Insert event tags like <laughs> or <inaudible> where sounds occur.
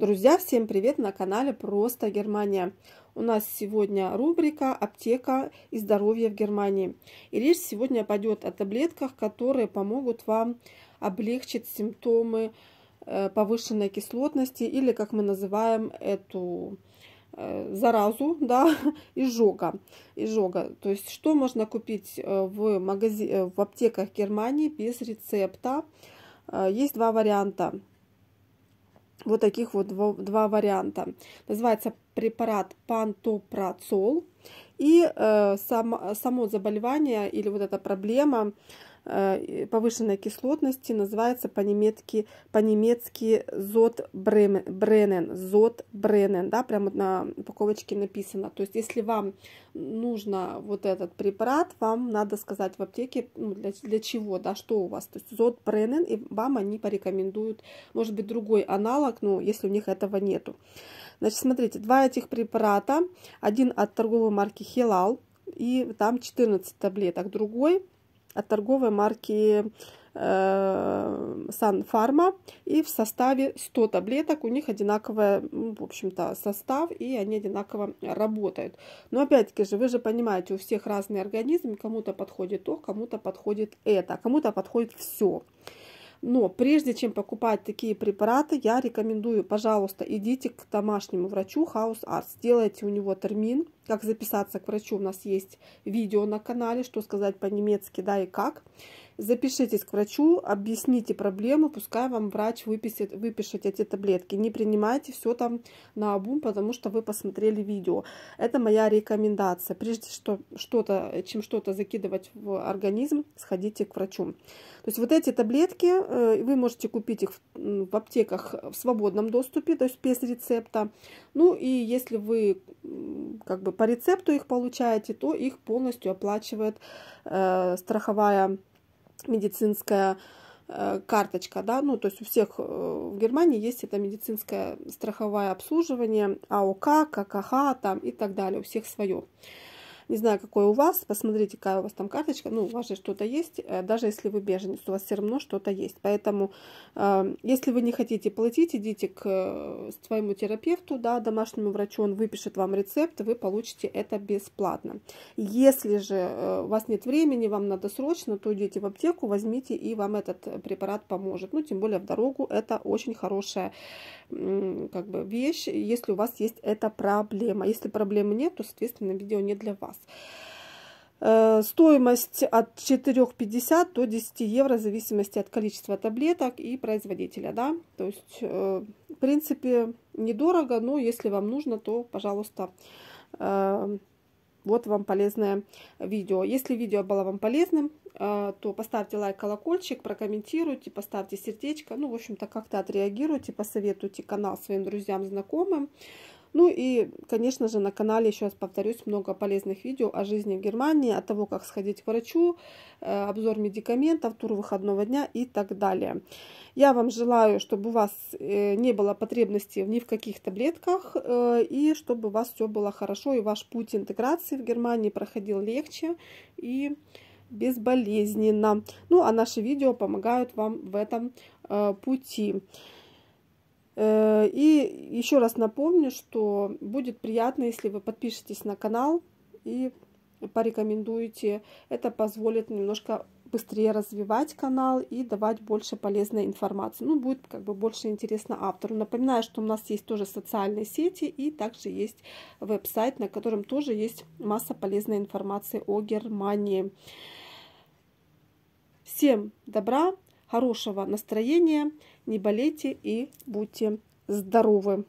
Друзья, всем привет на канале Просто Германия. У нас сегодня рубрика «Аптека и здоровье в Германии». И речь сегодня пойдет о таблетках, которые помогут вам облегчить симптомы э, повышенной кислотности или, как мы называем эту э, заразу, <laughs> да, изжога. изжога. То есть что можно купить э, в, магазин, в аптеках Германии без рецепта. Есть два варианта вот таких вот два, два варианта. Называется препарат пантопрацол. И э, сам, само заболевание или вот эта проблема Э, повышенной кислотности называется по-немецки по-немецки зот бренен зот бренен да прямо на упаковочке написано то есть если вам нужно вот этот препарат вам надо сказать в аптеке ну, для, для чего да что у вас то есть зот бренен и вам они порекомендуют может быть другой аналог ну если у них этого нету значит смотрите два этих препарата один от торговой марки Хилал и там 14 таблеток другой от торговой марки э, Санфарма И в составе 100 таблеток у них одинаковый, ну, в общем-то, состав, и они одинаково работают. Но опять-таки же, вы же понимаете, у всех разный организм, кому-то подходит то, кому-то подходит это, а кому-то подходит все. Но прежде чем покупать такие препараты, я рекомендую, пожалуйста, идите к домашнему врачу House Arts, сделайте у него термин, как записаться к врачу. У нас есть видео на канале, что сказать по-немецки, да и как. Запишитесь к врачу, объясните проблему, пускай вам врач выпишет, выпишет эти таблетки. Не принимайте все там на обум, потому что вы посмотрели видео. Это моя рекомендация. Прежде что, что -то, чем что-то закидывать в организм, сходите к врачу. То есть вот эти таблетки, э, вы можете купить их в аптеках в свободном доступе, то есть без рецепта. Ну и если вы как бы по рецепту их получаете, то их полностью оплачивает э, страховая медицинская э, карточка, да, ну, то есть у всех э, в Германии есть это медицинское страховое обслуживание, АОК, ККХ там и так далее, у всех свое. Не знаю, какой у вас. Посмотрите, какая у вас там карточка. Ну, у вас же что-то есть. Э, даже если вы беженец, у вас все равно что-то есть. Поэтому, э, если вы не хотите платить, идите к э, своему терапевту, да, домашнему врачу. Он выпишет вам рецепт, и вы получите это бесплатно. Если же у вас нет времени, вам надо срочно, то идите в аптеку, возьмите, и вам этот препарат поможет. Ну, тем более в дорогу. Это очень хорошая как бы вещь, если у вас есть эта проблема. Если проблемы нет, то, соответственно, видео не для вас стоимость. Э, стоимость от 4,50 до 10 евро в зависимости от количества таблеток и производителя. Да? То есть, э, в принципе, недорого, но если вам нужно, то, пожалуйста, э, вот вам полезное видео. Если видео было вам полезным, то поставьте лайк, колокольчик, прокомментируйте, поставьте сердечко. Ну, в общем-то, как-то отреагируйте, посоветуйте канал своим друзьям, знакомым. Ну и, конечно же, на канале, еще раз повторюсь, много полезных видео о жизни в Германии, о того, как сходить к врачу, э, обзор медикаментов, тур выходного дня и так далее. Я вам желаю, чтобы у вас э, не было потребности ни в каких таблетках, э, и чтобы у вас все было хорошо, и ваш путь интеграции в Германии проходил легче и безболезненно. Ну, а наши видео помогают вам в этом пути. Э, и еще раз напомню, что будет приятно, если вы подпишетесь на канал и порекомендуете. Это позволит немножко быстрее развивать канал и давать больше полезной информации. Ну, будет как бы больше интересно автору. Напоминаю, что у нас есть тоже социальные сети и также есть веб-сайт, на котором тоже есть масса полезной информации о Германии. Всем добра, хорошего настроения, не болейте и будьте здоровы!